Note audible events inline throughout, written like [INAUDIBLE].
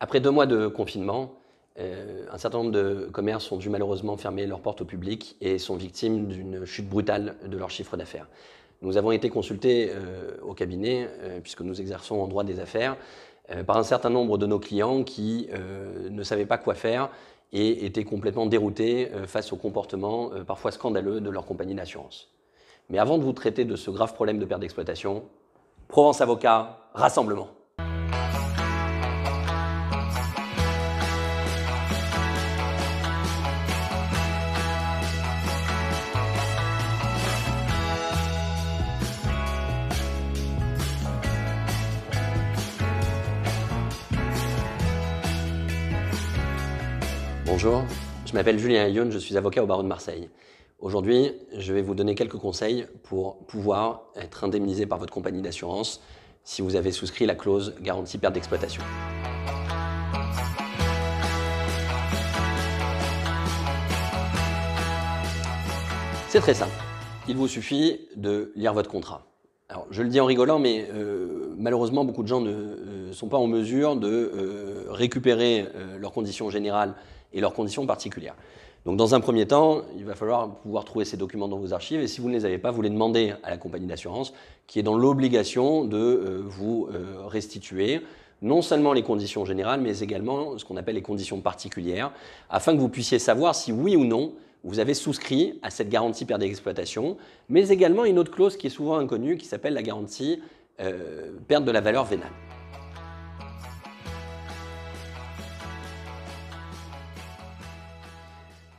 Après deux mois de confinement, euh, un certain nombre de commerces ont dû malheureusement fermer leurs portes au public et sont victimes d'une chute brutale de leur chiffre d'affaires. Nous avons été consultés euh, au cabinet, euh, puisque nous exerçons en droit des affaires, par un certain nombre de nos clients qui ne savaient pas quoi faire et étaient complètement déroutés face au comportement parfois scandaleux de leur compagnie d'assurance. Mais avant de vous traiter de ce grave problème de perte d'exploitation, Provence Avocat, rassemblement. Bonjour, je m'appelle Julien Ayoun, je suis avocat au barreau de Marseille. Aujourd'hui, je vais vous donner quelques conseils pour pouvoir être indemnisé par votre compagnie d'assurance si vous avez souscrit la clause garantie perte d'exploitation. C'est très simple. Il vous suffit de lire votre contrat. Alors, je le dis en rigolant, mais euh, malheureusement, beaucoup de gens ne euh, sont pas en mesure de euh, récupérer leurs conditions générales et leurs conditions particulières. Donc dans un premier temps, il va falloir pouvoir trouver ces documents dans vos archives et si vous ne les avez pas, vous les demandez à la compagnie d'assurance qui est dans l'obligation de euh, vous euh, restituer non seulement les conditions générales mais également ce qu'on appelle les conditions particulières afin que vous puissiez savoir si oui ou non vous avez souscrit à cette garantie perte d'exploitation mais également une autre clause qui est souvent inconnue qui s'appelle la garantie euh, perte de la valeur vénale.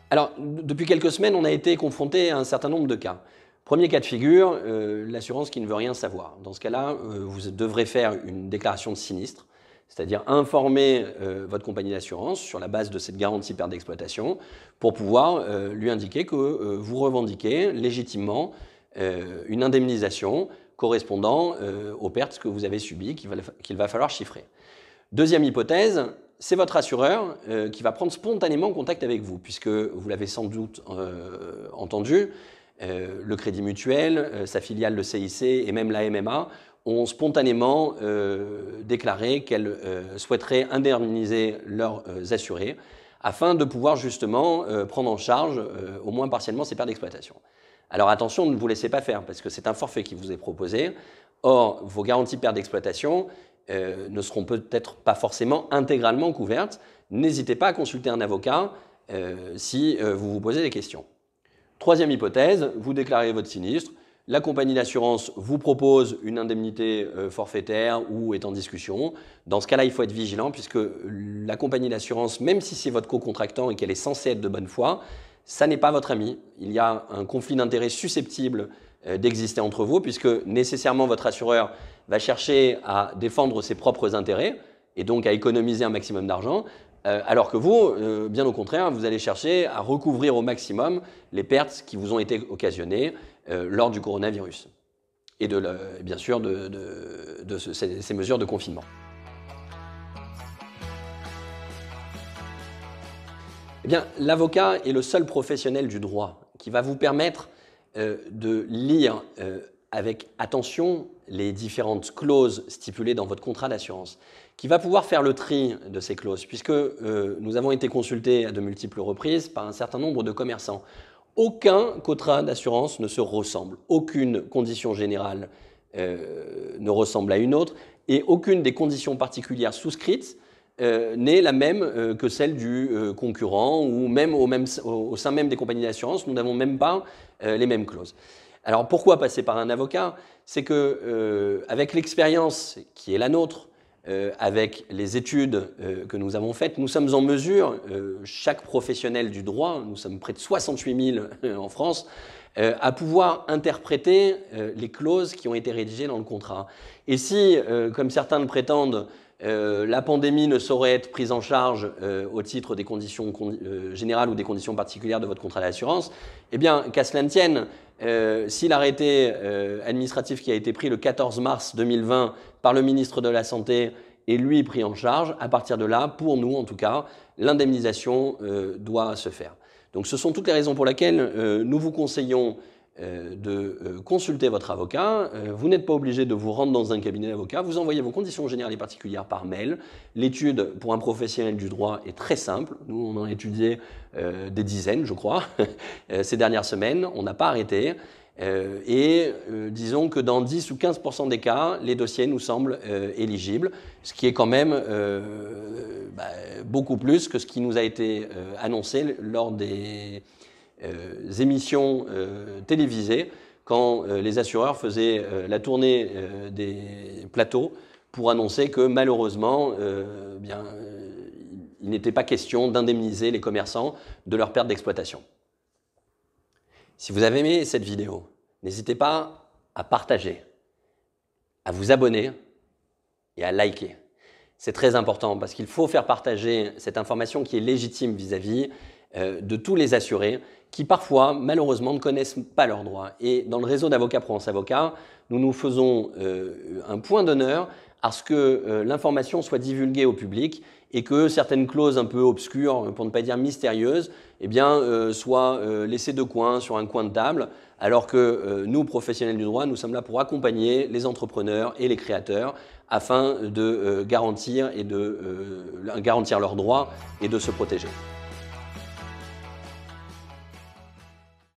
Alors, depuis quelques semaines, on a été confronté à un certain nombre de cas. Premier cas de figure, euh, l'assurance qui ne veut rien savoir. Dans ce cas-là, euh, vous devrez faire une déclaration de sinistre, c'est-à-dire informer euh, votre compagnie d'assurance sur la base de cette garantie perte d'exploitation pour pouvoir lui indiquer que vous revendiquez légitimement une indemnisation correspondant aux pertes que vous avez subies qu'il va falloir chiffrer. Deuxième hypothèse, c'est votre assureur euh, qui va prendre spontanément contact avec vous, puisque vous l'avez sans doute euh, entendu, euh, le Crédit Mutuel, sa filiale le CIC et même la MMA ont spontanément déclaré qu'elles souhaiteraient indemniser leurs assurés afin de pouvoir justement prendre en charge au moins partiellement ces pertes d'exploitation. Alors attention, ne vous laissez pas faire, parce que c'est un forfait qui vous est proposé. Or, vos garanties pertes d'exploitation, euh, ne seront peut-être pas forcément intégralement couvertes. N'hésitez pas à consulter un avocat euh, si euh, vous vous posez des questions. Troisième hypothèse, vous déclarez votre sinistre. La compagnie d'assurance vous propose une indemnité forfaitaire ou est en discussion. Dans ce cas-là, il faut être vigilant puisque la compagnie d'assurance, même si c'est votre co-contractant et qu'elle est censée être de bonne foi, ça n'est pas votre ami. Il y a un conflit d'intérêts susceptible euh, d'exister entre vous, puisque nécessairement votre assureur va chercher à défendre ses propres intérêts et donc à économiser un maximum d'argent, euh, alors que vous, euh, bien au contraire, vous allez chercher à recouvrir au maximum les pertes qui vous ont été occasionnées lors du coronavirus et bien sûr de, ces, ces mesures de confinement. Eh bien, l'avocat est le seul professionnel du droit qui va vous permettre euh, de lire euh, avec attention les différentes clauses stipulées dans votre contrat d'assurance, qui va pouvoir faire le tri de ces clauses, puisque euh, nous avons été consultés à de multiples reprises par un certain nombre de commerçants. Aucun contrat d'assurance ne se ressemble, aucune condition générale ne ressemble à une autre, et aucune des conditions particulières souscrites euh, n'est la même euh, que celle du euh, concurrent ou même au, sein même des compagnies d'assurance, nous n'avons même pas les mêmes clauses. Alors pourquoi passer par un avocat C'est que avec l'expérience qui est la nôtre, avec les études que nous avons faites, nous sommes en mesure, chaque professionnel du droit, nous sommes près de 68 000 en France, à pouvoir interpréter les clauses qui ont été rédigées dans le contrat. Et si, comme certains le prétendent, euh, la pandémie ne saurait être prise en charge euh, au titre des conditions euh, générales ou des conditions particulières de votre contrat d'assurance, eh bien, qu'à cela ne tienne, si l'arrêté administratif qui a été pris le 14 mars 2020 par le ministre de la Santé est lui pris en charge, à partir de là, pour nous en tout cas, l'indemnisation doit se faire. Donc ce sont toutes les raisons pour lesquelles nous vous conseillons euh, de euh, consulter votre avocat. Euh, vous n'êtes pas obligé de vous rendre dans un cabinet d'avocat. Vous envoyez vos conditions générales et particulières par mail. L'étude pour un professionnel du droit est très simple. Nous, on en a étudié des dizaines, je crois, [LAUGHS] ces dernières semaines. On n'a pas arrêté. Et disons que dans 10 ou 15% des cas, les dossiers nous semblent éligibles, ce qui est quand même bah, beaucoup plus que ce qui nous a été annoncé lors des euh, émissions euh, télévisées quand euh, les assureurs faisaient la tournée des plateaux pour annoncer que malheureusement, bien, il n'était pas question d'indemniser les commerçants de leur perte d'exploitation. Si vous avez aimé cette vidéo, n'hésitez pas à partager, à vous abonner et à liker. C'est très important parce qu'il faut faire partager cette information qui est légitime vis-à-vis vis à vis euh, de tous les assurés qui parfois, malheureusement, ne connaissent pas leurs droits. Et dans le réseau d'avocats Provence Avocats, nous nous faisons euh, un point d'honneur à ce que euh, l'information soit divulguée au public et que certaines clauses un peu obscures, pour ne pas dire mystérieuses, eh bien, soient laissées de coin sur un coin de table, alors que nous, professionnels du droit, nous sommes là pour accompagner les entrepreneurs et les créateurs afin de garantir, et de, garantir leurs droits et de se protéger.